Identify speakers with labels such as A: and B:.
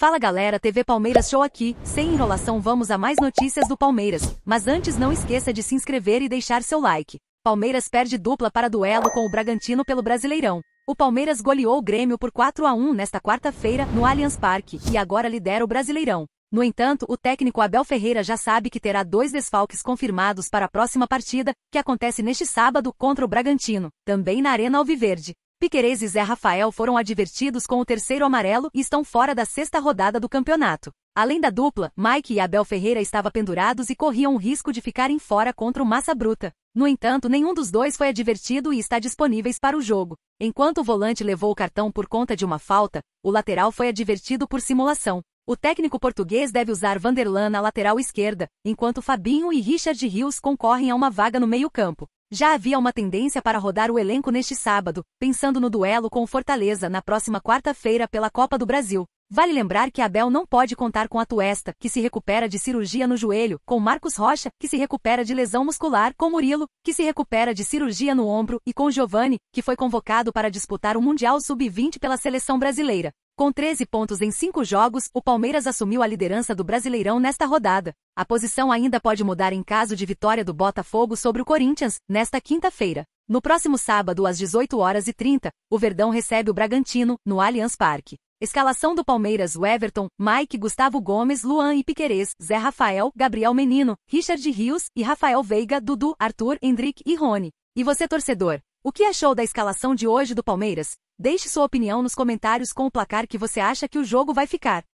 A: Fala galera, TV Palmeiras Show aqui. Sem enrolação, vamos a mais notícias do Palmeiras. Mas antes, não esqueça de se inscrever e deixar seu like. Palmeiras perde dupla para duelo com o Bragantino pelo Brasileirão. O Palmeiras goleou o Grêmio por 4 a 1 nesta quarta-feira no Allianz Parque e agora lidera o Brasileirão. No entanto, o técnico Abel Ferreira já sabe que terá dois desfalques confirmados para a próxima partida, que acontece neste sábado contra o Bragantino, também na Arena Alviverde. Piquerez e Zé Rafael foram advertidos com o terceiro amarelo e estão fora da sexta rodada do campeonato. Além da dupla, Mike e Abel Ferreira estavam pendurados e corriam o risco de ficarem fora contra o Massa Bruta. No entanto, nenhum dos dois foi advertido e está disponíveis para o jogo. Enquanto o volante levou o cartão por conta de uma falta, o lateral foi advertido por simulação. O técnico português deve usar Vanderlan na lateral esquerda, enquanto Fabinho e Richard Rios concorrem a uma vaga no meio-campo. Já havia uma tendência para rodar o elenco neste sábado, pensando no duelo com o Fortaleza na próxima quarta-feira pela Copa do Brasil. Vale lembrar que Abel não pode contar com a Tuesta, que se recupera de cirurgia no joelho, com Marcos Rocha, que se recupera de lesão muscular, com Murilo, que se recupera de cirurgia no ombro, e com Giovani, que foi convocado para disputar o Mundial Sub-20 pela seleção brasileira. Com 13 pontos em 5 jogos, o Palmeiras assumiu a liderança do Brasileirão nesta rodada. A posição ainda pode mudar em caso de vitória do Botafogo sobre o Corinthians, nesta quinta-feira. No próximo sábado, às 18 horas e 30, o Verdão recebe o Bragantino, no Allianz Parque. Escalação do Palmeiras: Everton, Mike, Gustavo Gomes, Luan e Piquerez, Zé Rafael, Gabriel Menino, Richard Rios e Rafael Veiga, Dudu, Arthur, Hendrick e Rony. E você, torcedor? O que achou da escalação de hoje do Palmeiras? Deixe sua opinião nos comentários com o placar que você acha que o jogo vai ficar.